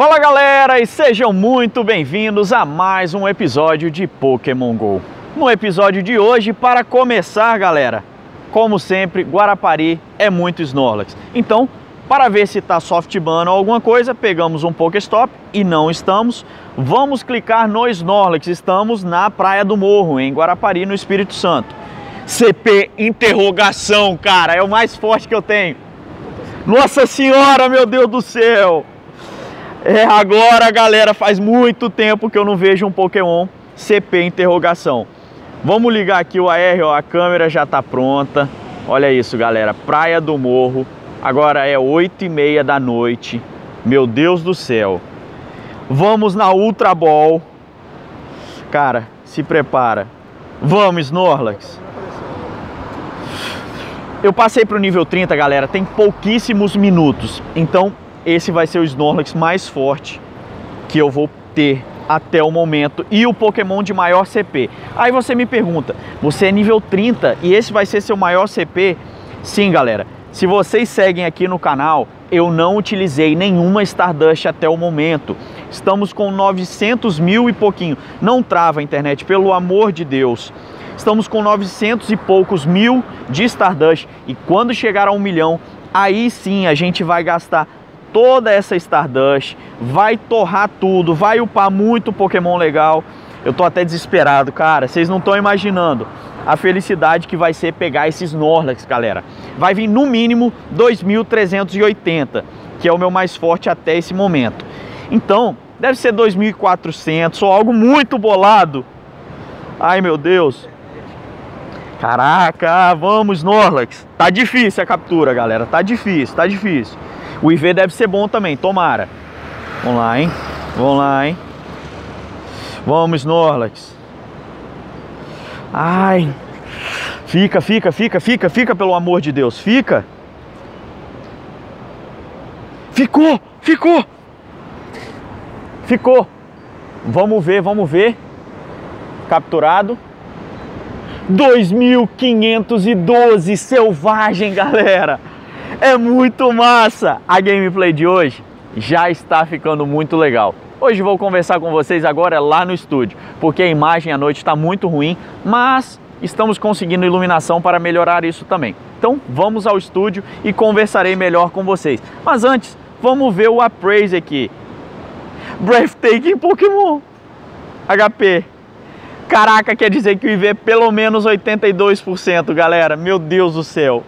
Fala galera e sejam muito bem-vindos a mais um episódio de Pokémon GO. No episódio de hoje, para começar galera, como sempre, Guarapari é muito Snorlax. Então, para ver se está soft ban ou alguma coisa, pegamos um Pokéstop e não estamos. Vamos clicar no Snorlax, estamos na Praia do Morro, em Guarapari, no Espírito Santo. CP interrogação, cara, é o mais forte que eu tenho. Nossa Senhora, meu Deus do céu! É agora, galera, faz muito tempo que eu não vejo um Pokémon CP interrogação. Vamos ligar aqui o AR, ó, a câmera já tá pronta. Olha isso, galera, Praia do Morro. Agora é 8 e meia da noite. Meu Deus do céu. Vamos na Ultra Ball. Cara, se prepara. Vamos, Snorlax. Eu passei pro nível 30, galera, tem pouquíssimos minutos. Então, esse vai ser o Snorlax mais forte que eu vou ter até o momento e o Pokémon de maior CP. Aí você me pergunta, você é nível 30 e esse vai ser seu maior CP? Sim, galera. Se vocês seguem aqui no canal, eu não utilizei nenhuma Stardust até o momento. Estamos com 900 mil e pouquinho. Não trava a internet, pelo amor de Deus. Estamos com 900 e poucos mil de Stardust e quando chegar a um milhão, aí sim a gente vai gastar toda essa Stardust, vai torrar tudo, vai upar muito Pokémon legal. Eu tô até desesperado, cara. Vocês não estão imaginando a felicidade que vai ser pegar esses Snorlax, galera. Vai vir no mínimo 2.380, que é o meu mais forte até esse momento. Então, deve ser 2.400 ou algo muito bolado. Ai, meu Deus. Caraca, vamos Snorlax. Tá difícil a captura, galera. Tá difícil, tá difícil. O IV deve ser bom também, tomara. Vamos lá, hein? Vamos lá, hein? Vamos, Norlax. Ai. Fica, fica, fica, fica, fica, pelo amor de Deus. Fica. Ficou, ficou. Ficou. Vamos ver, vamos ver. Capturado. 2.512 selvagem, galera. É muito massa! A gameplay de hoje já está ficando muito legal. Hoje vou conversar com vocês agora lá no estúdio, porque a imagem à noite está muito ruim, mas estamos conseguindo iluminação para melhorar isso também. Então vamos ao estúdio e conversarei melhor com vocês. Mas antes, vamos ver o appraise aqui. Breathtaking Pokémon HP. Caraca, quer dizer que o IV é pelo menos 82%, galera. Meu Deus do céu.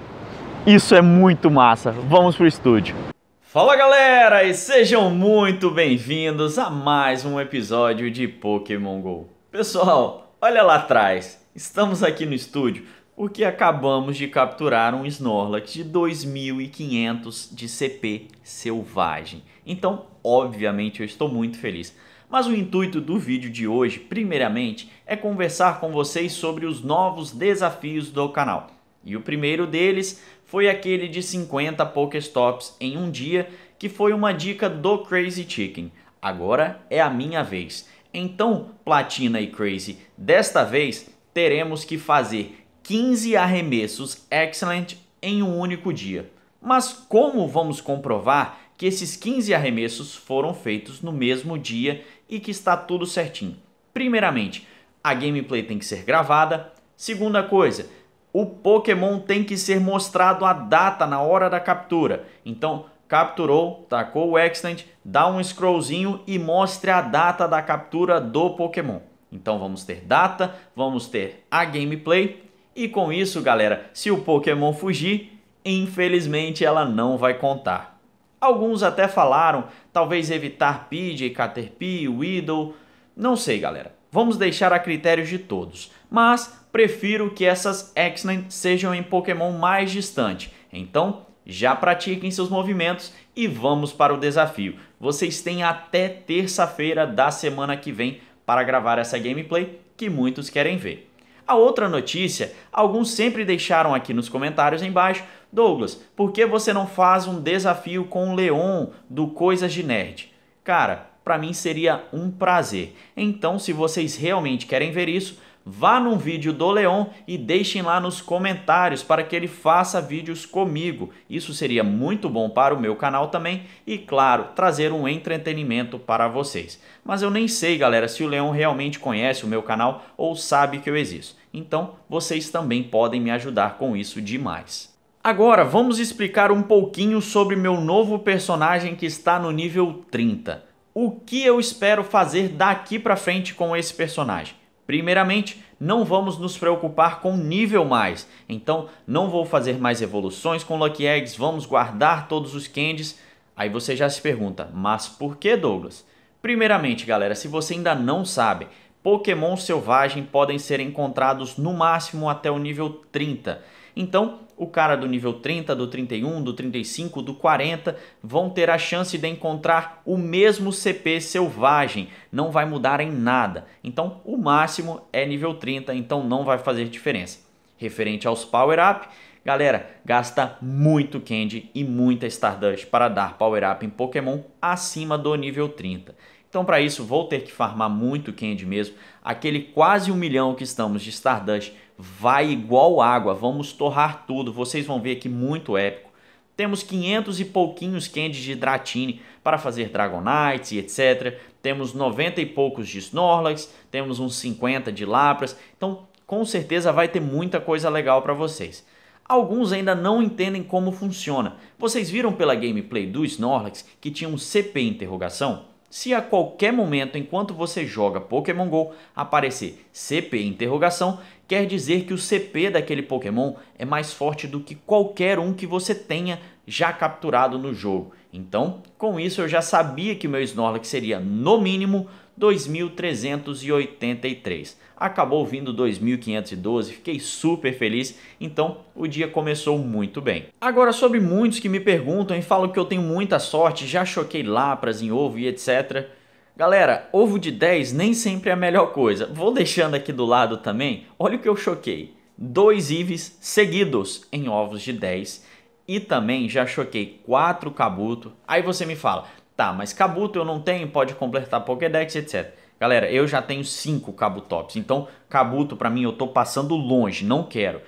Isso é muito massa. Vamos pro estúdio. Fala galera e sejam muito bem-vindos a mais um episódio de Pokémon Go. Pessoal, olha lá atrás. Estamos aqui no estúdio porque acabamos de capturar um Snorlax de 2500 de CP selvagem. Então, obviamente, eu estou muito feliz. Mas o intuito do vídeo de hoje, primeiramente, é conversar com vocês sobre os novos desafios do canal. E o primeiro deles foi aquele de 50 Pokestops em um dia, que foi uma dica do Crazy Chicken. Agora é a minha vez. Então, Platina e Crazy, desta vez teremos que fazer 15 arremessos Excellent em um único dia. Mas como vamos comprovar que esses 15 arremessos foram feitos no mesmo dia e que está tudo certinho? Primeiramente, a gameplay tem que ser gravada. Segunda coisa, o Pokémon tem que ser mostrado a data na hora da captura. Então, capturou, tacou o Extant, dá um scrollzinho e mostre a data da captura do Pokémon. Então vamos ter data, vamos ter a gameplay e com isso, galera, se o Pokémon fugir, infelizmente ela não vai contar. Alguns até falaram, talvez evitar Pidgey, Caterpie, Weedle, não sei, galera vamos deixar a critério de todos, mas prefiro que essas X-Men sejam em Pokémon mais distante. Então, já pratiquem seus movimentos e vamos para o desafio. Vocês têm até terça-feira da semana que vem para gravar essa gameplay que muitos querem ver. A outra notícia, alguns sempre deixaram aqui nos comentários embaixo, Douglas, por que você não faz um desafio com o Leon do Coisas de Nerd? Cara, para mim seria um prazer. Então, se vocês realmente querem ver isso, vá num vídeo do Leon e deixem lá nos comentários para que ele faça vídeos comigo. Isso seria muito bom para o meu canal também e, claro, trazer um entretenimento para vocês. Mas eu nem sei, galera, se o Leon realmente conhece o meu canal ou sabe que eu existo. Então, vocês também podem me ajudar com isso demais. Agora, vamos explicar um pouquinho sobre meu novo personagem que está no nível 30 o que eu espero fazer daqui para frente com esse personagem. Primeiramente, não vamos nos preocupar com nível mais, então não vou fazer mais evoluções com Lucky Eggs, vamos guardar todos os candies. Aí você já se pergunta, mas por que Douglas? Primeiramente, galera, se você ainda não sabe, Pokémon selvagem podem ser encontrados no máximo até o nível 30. Então, o cara do nível 30, do 31, do 35, do 40 vão ter a chance de encontrar o mesmo CP selvagem, não vai mudar em nada. Então, o máximo é nível 30, então não vai fazer diferença. Referente aos Power Up, Galera, gasta muito Candy e muita Stardust para dar Power Up em Pokémon acima do nível 30. Então para isso vou ter que farmar muito Candy mesmo, aquele quase um milhão que estamos de Stardust vai igual água, vamos torrar tudo, vocês vão ver aqui muito épico. Temos 500 e pouquinhos candies de Dratini para fazer Dragonites e etc. Temos 90 e poucos de Snorlax, temos uns 50 de Lapras. Então, com certeza vai ter muita coisa legal para vocês. Alguns ainda não entendem como funciona. Vocês viram pela gameplay do Snorlax que tinha um CP interrogação? se a qualquer momento enquanto você joga Pokémon Go aparecer CP interrogação, quer dizer que o CP daquele Pokémon é mais forte do que qualquer um que você tenha já capturado no jogo. Então, com isso eu já sabia que o meu Snorlax seria no mínimo 2383 acabou vindo 2.512, fiquei super feliz, então o dia começou muito bem. Agora sobre muitos que me perguntam e falam que eu tenho muita sorte, já choquei lapras em ovo e etc. Galera, ovo de 10 nem sempre é a melhor coisa. Vou deixando aqui do lado também, olha o que eu choquei. Dois IVs seguidos em ovos de 10 e também já choquei quatro cabuto. Aí você me fala, tá, mas cabuto eu não tenho, pode completar Pokédex, etc. Galera, eu já tenho cinco cabutops, então cabuto para mim eu tô passando longe, não quero.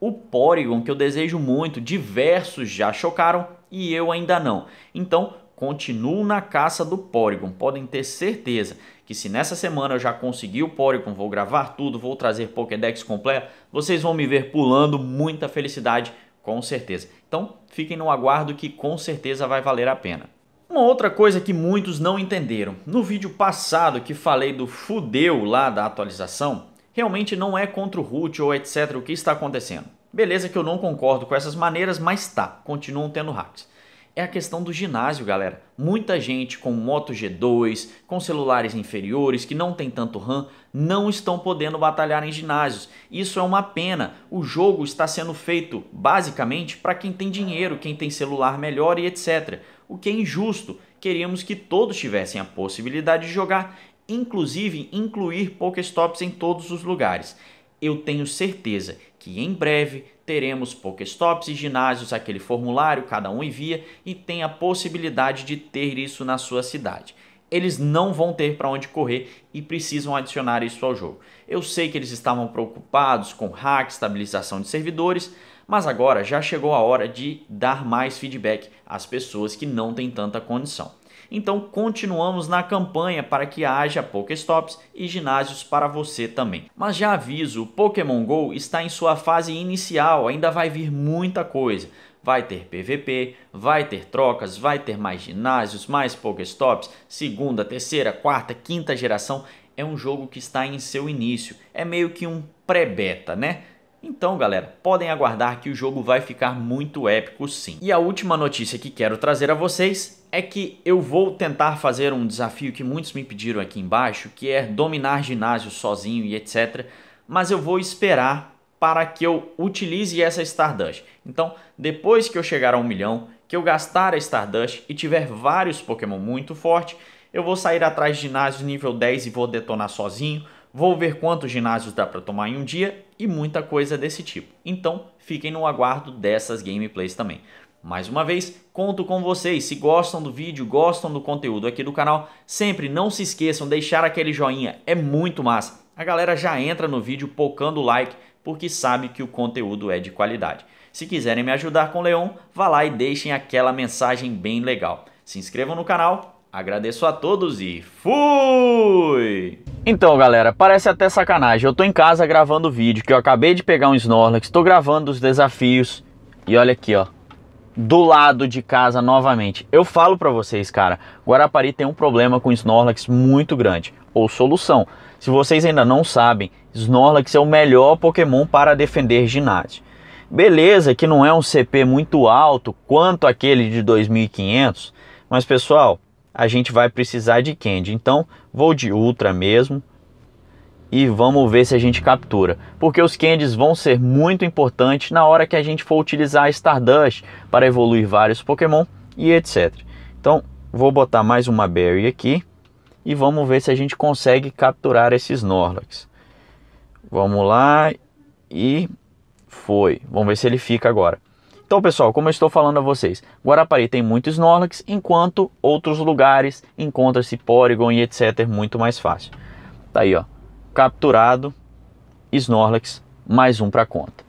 O Porygon que eu desejo muito, diversos já chocaram e eu ainda não. Então, continuo na caça do Porygon, podem ter certeza que se nessa semana eu já conseguir o Porygon, vou gravar tudo, vou trazer Pokédex completo, vocês vão me ver pulando, muita felicidade, com certeza. Então, fiquem no aguardo que com certeza vai valer a pena. Uma outra coisa que muitos não entenderam. No vídeo passado que falei do fudeu lá da atualização, realmente não é contra o root ou etc o que está acontecendo. Beleza que eu não concordo com essas maneiras, mas tá, continuam tendo hacks. É a questão do ginásio, galera. Muita gente com Moto G2, com celulares inferiores, que não tem tanto RAM, não estão podendo batalhar em ginásios. Isso é uma pena. O jogo está sendo feito basicamente para quem tem dinheiro, quem tem celular melhor e etc o que é injusto. Queríamos que todos tivessem a possibilidade de jogar, inclusive incluir Pokéstops em todos os lugares. Eu tenho certeza que em breve teremos Pokéstops e ginásios, aquele formulário, cada um envia e tem a possibilidade de ter isso na sua cidade. Eles não vão ter para onde correr e precisam adicionar isso ao jogo. Eu sei que eles estavam preocupados com hack, estabilização de servidores, mas agora já chegou a hora de dar mais feedback às pessoas que não têm tanta condição. Então continuamos na campanha para que haja Pokéstops e ginásios para você também. Mas já aviso, o Pokémon GO está em sua fase inicial, ainda vai vir muita coisa. Vai ter PVP, vai ter trocas, vai ter mais ginásios, mais Pokéstops, segunda, terceira, quarta, quinta geração. É um jogo que está em seu início, é meio que um pré-beta, né? Então, galera, podem aguardar que o jogo vai ficar muito épico sim. E a última notícia que quero trazer a vocês é que eu vou tentar fazer um desafio que muitos me pediram aqui embaixo, que é dominar ginásio sozinho e etc. Mas eu vou esperar para que eu utilize essa Stardust. Então, depois que eu chegar a um milhão, que eu gastar a Stardust e tiver vários Pokémon muito forte, eu vou sair atrás de ginásio nível 10 e vou detonar sozinho Vou ver quantos ginásios dá para tomar em um dia e muita coisa desse tipo. Então, fiquem no aguardo dessas gameplays também. Mais uma vez, conto com vocês. Se gostam do vídeo, gostam do conteúdo aqui do canal, sempre não se esqueçam de deixar aquele joinha, é muito massa. A galera já entra no vídeo pocando o like, porque sabe que o conteúdo é de qualidade. Se quiserem me ajudar com o Leon, vá lá e deixem aquela mensagem bem legal. Se inscrevam no canal Agradeço a todos e fui! Então, galera, parece até sacanagem. Eu tô em casa gravando o vídeo, que eu acabei de pegar um Snorlax, tô gravando os desafios e olha aqui, ó. Do lado de casa novamente. Eu falo para vocês, cara, Guarapari tem um problema com Snorlax muito grande, ou solução. Se vocês ainda não sabem, Snorlax é o melhor Pokémon para defender ginásio. Beleza que não é um CP muito alto quanto aquele de 2500, mas pessoal, a gente vai precisar de candy. Então, vou de ultra mesmo e vamos ver se a gente captura, porque os candies vão ser muito importantes na hora que a gente for utilizar a Stardust para evoluir vários Pokémon e etc. Então, vou botar mais uma Berry aqui e vamos ver se a gente consegue capturar esses Norlax. Vamos lá e foi. Vamos ver se ele fica agora. Então, pessoal, como eu estou falando a vocês, Guarapari tem muito Snorlax, enquanto outros lugares encontra-se Porygon e etc. muito mais fácil. Tá aí, ó. Capturado, Snorlax, mais um para conta.